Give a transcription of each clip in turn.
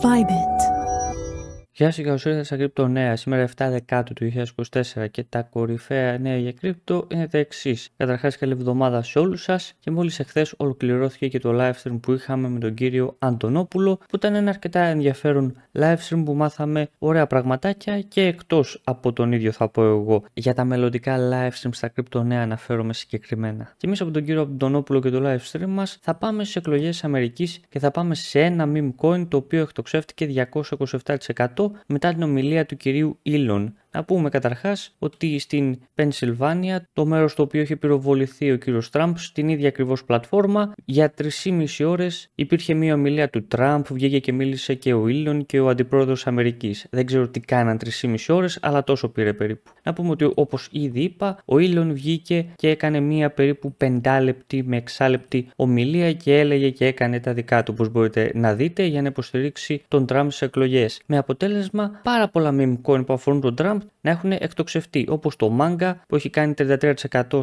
Vibin. Γεια σας και ήρθατε στα κρύπτο νέα. Σήμερα 7 Δεκάτου του 2024 και τα κορυφαία νέα για κρύπτο είναι τα εξής. Καταρχάς, καλή εβδομάδα σε όλους σας και μόλις εχθές ολοκληρώθηκε και το live stream που είχαμε με τον κύριο Αντωνόπουλο, που ήταν ένα αρκετά ενδιαφέρον live stream που μάθαμε ωραία πραγματάκια και εκτός από τον ίδιο θα πω εγώ για τα μελλοντικά live stream στα κρύπτο νέα αναφέρομαι συγκεκριμένα. Και εμείς από τον κύριο Αντωνόπουλο και το live stream μας θα πάμε στις εκλογές Αμερικής και θα πάμε σε ένα meme coin το οποίο εκτοξεύτηκε 227% μετά την ομιλία του κυρίου Ήλον να πούμε καταρχάς ότι στην Πενσιλβάνια, το μέρος στο οποίο είχε πυροβοληθεί ο κύριος Τραμπ, στην ίδια ακριβώς πλατφόρμα, για 3,5 ώρες υπήρχε μια ομιλία του Τραμπ, βγήκε και μίλησε και ο Ήλιον και ο αντιπρόεδρος Αμερικής. Δεν ξέρω τι κάναν 3,5 ώρες αλλά τόσο πήρε περίπου. Να πούμε ότι όπως ήδη είπα, ο Ήλιον βγήκε και έκανε μια περίπου 5 λεπτή με εξάλεπτη ομιλία και έλεγε και έκανε τα δικά του, όπως μπορείτε να δείτε, για να υποστηρίξει τον Τραμπ σε εκλογές Με αποτέλεσμα πάρα πολλά που αφορούν τον Τραμπ να έχουν εκτοξευτεί. Όπως το Manga που έχει κάνει 33%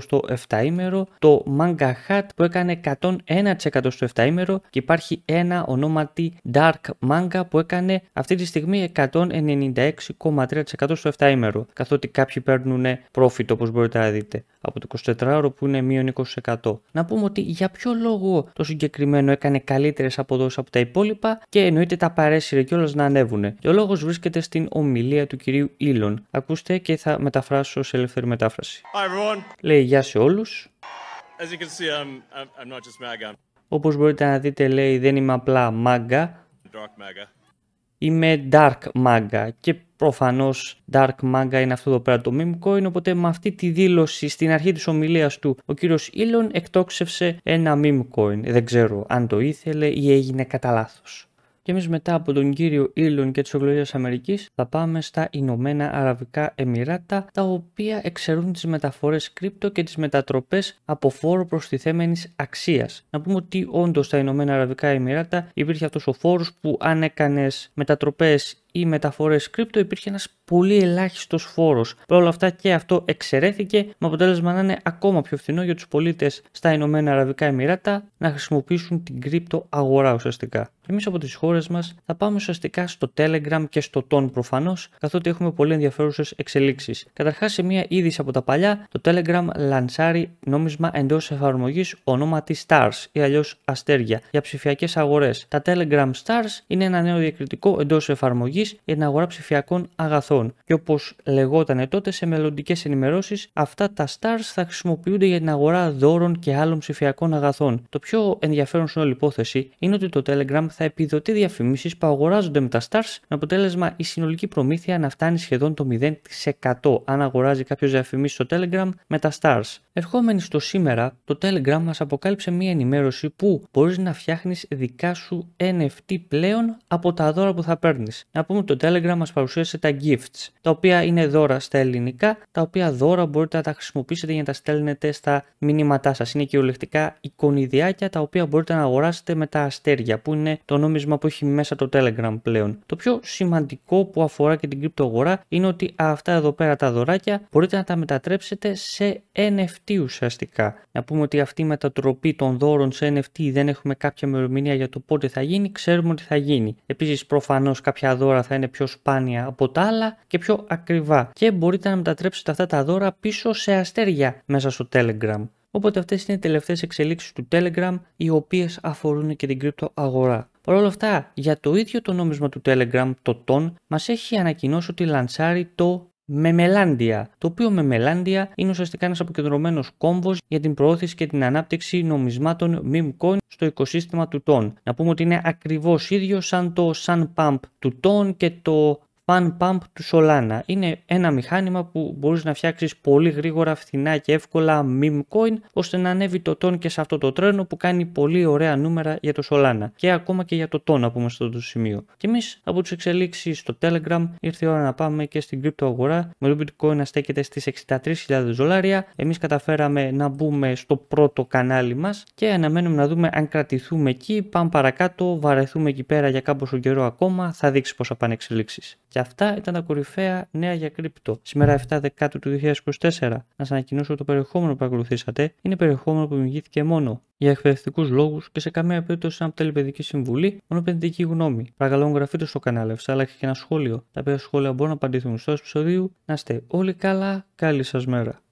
στο 7 ημέρο, το Manga Hat που έκανε 101% στο 7 ημέρο και υπάρχει ένα ονόματι Dark Manga που έκανε αυτή τη στιγμή 196,3% στο 7 ημέρο. Καθότι κάποιοι παίρνουν profit όπως μπορείτε να δείτε από το 24ωρο που είναι μείον 20%. Να πούμε ότι για ποιο λόγο το συγκεκριμένο έκανε καλύτερες αποδόσει από τα υπόλοιπα και εννοείται τα παρέσυρε κιόλας να ανέβουν. Και ο λόγος βρίσκεται στην ομιλία του κυρίου Ήλον, Ακούστε και θα μεταφράσω σε ελεύθερη μετάφραση. Λέει γεια σε όλους. As you can see, I'm, I'm not just Όπως μπορείτε να δείτε λέει δεν είμαι απλά μάγκα. Είμαι dark μάγκα. και προφανώς dark μάγκα είναι αυτό εδώ πέρα το meme coin οπότε με αυτή τη δήλωση στην αρχή της ομιλίας του ο κύριος Elon εκτόξευσε ένα meme coin. Δεν ξέρω αν το ήθελε ή έγινε κατά λάθος. Και εμείς μετά από τον κύριο Ήλον και τη Ογκλωρίε Αμερικής θα πάμε στα Ηνωμένα Αραβικά Εμμυράτα, τα οποία εξαιρούν τις μεταφορές κρύπτο και τις μετατροπές από φόρο προστιθέμενης αξίας. Να πούμε ότι όντως στα Ηνωμένα Αραβικά Εμμυράτα υπήρχε αυτός ο φόρος που αν έκανες μετατροπές οι μεταφορές κρύπτο υπήρχε ένας πολύ ελάχιστος φόρος. Παρ' όλα αυτά και αυτό εξαιρέθηκε με αποτέλεσμα να είναι ακόμα πιο φθηνό για τους πολίτες στα Ηνωμένα Αραβικά Εμμυράτα να χρησιμοποιήσουν την κρύπτο αγορά ουσιαστικά. Εμείς από τις χώρες μας θα πάμε ουσιαστικά στο Telegram και στο Ton προφανώς, καθότι έχουμε πολύ ενδιαφέρουσες εξελίξεις. Καταρχάς σε μια είδηση από τα παλιά, το Telegram λανσάρει νόμισμα εντός εφαρμογής ονόματι Stars ή αλλιώς Αστέρια για ψηφιακές αγορές. Τα Telegram Stars είναι ένα νέο διακριτικό εντός εφαρμογής για την αγορά ψηφιακών αγαθών. Και όπως λεγόταν τότε σε μελλοντικές ενημερώσεις, αυτά τα stars θα χρησιμοποιούνται για την αγορά δώρων και άλλων ψηφιακών αγαθών. Το πιο ενδιαφέρον στην όλη υπόθεση είναι ότι το Telegram θα επιδοτεί διαφημίσεις που αγοράζονται με τα stars, με αποτέλεσμα η συνολική προμήθεια να φτάνει σχεδόν το 0% αν αγοράζει κάποιος διαφημίσει στο Telegram με τα stars. Ερχόμενοι στο σήμερα, το Telegram μας αποκάλυψε μία ενημέρωση που μπορείς να φτιάχνεις δικά σου NFT πλέον από τα δώρα που θα παίρνεις. Να το Telegram μας παρουσίασε τα gifts, τα οποία είναι δώρα στα ελληνικά, τα οποία δώρα μπορείτε να τα χρησιμοποιήσετε για να τα στέλνετε στα μηνύματά σας. Είναι κυριολεκτικά εικονιδιάκια τα οποία μπορείτε να αγοράσετε με τα αστέρια, που είναι το νόμισμα που έχει μέσα το Telegram πλέον. Το πιο σημαντικό που αφορά και την κρυπτογορά είναι ότι αυτά εδώ πέρα τα δωράκια μπορείτε να τα μετατρέψετε σε NFT ουσιαστικά. Να πούμε ότι αυτή η μετατροπή των δώρων σε NFT δεν έχουμε κάποια μερομηνία για το πότε θα γίνει, ξέρουμε ότι θα γίνει. Επίσης, προφανώς κάποια δώρα θα είναι πιο σπάνια από τα άλλα και πιο ακριβά και μπορείτε να μετατρέψετε αυτά τα δώρα πίσω σε αστέρια μέσα στο Telegram. Οπότε αυτές είναι οι τελευταίες εξελίξεις του Telegram οι οποίες αφορούν και την κρύπτο αγορά. Παρ' όλα αυτά, για το ίδιο το νόμισμα του Telegram, το TON, μας έχει ανακοινώσει ότι λανσάρει το Μεμελάντια, το οποίο Μεμελάντια είναι ουσιαστικά ένας αποκεντρωμένος κόμβος για την προώθηση και την ανάπτυξη νομισμάτων meme coin στο οικοσύστημα του Τον. Να πούμε ότι είναι ακριβώς ίδιο σαν το Sun Pump του Τον και το Fan Pump του Solana. Είναι ένα μηχάνημα που μπορείς να φτιάξεις πολύ γρήγορα, φθηνά και εύκολα meme coin ώστε να ανέβει το τόν και σε αυτό το τρένο που κάνει πολύ ωραία νούμερα για το Solana και ακόμα και για το τόν πούμε σε αυτό το σημείο. Και εμείς από τις εξελίξεις στο Telegram ήρθε η ώρα να πάμε και στην αγορά, με το bitcoin να στέκεται στις 63.000 δολάρια. Εμείς καταφέραμε να μπούμε στο πρώτο κανάλι μας και αναμένουμε να δούμε αν κρατηθούμε εκεί, πάμε παρακάτω, βαρεθούμε εκεί πέρα για κάποιο καιρό ακόμα, θα δείξει πώς θα πάνε και αυτά ήταν τα κορυφαία νέα για κρύπτο. Σήμερα 7 Δεκάτου του 2024. Να σας ανακοινώσω ότι το περιεχόμενο που ακολουθήσατε είναι περιεχόμενο που δημιουργήθηκε μόνο για εκπαιδευτικούς λόγους και σε καμία περίπτωση να αποτελεί παιδική συμβουλή, μόνο παιδική γνώμη. Παρακαλώ, εγγραφείτε στο κανάλι αφήστε αλλά και ένα σχόλιο. Τα οποία σχόλια μπορούν να απαντηθούν στο επεισοδίου. Να είστε όλοι καλά, καλή σας μέρα.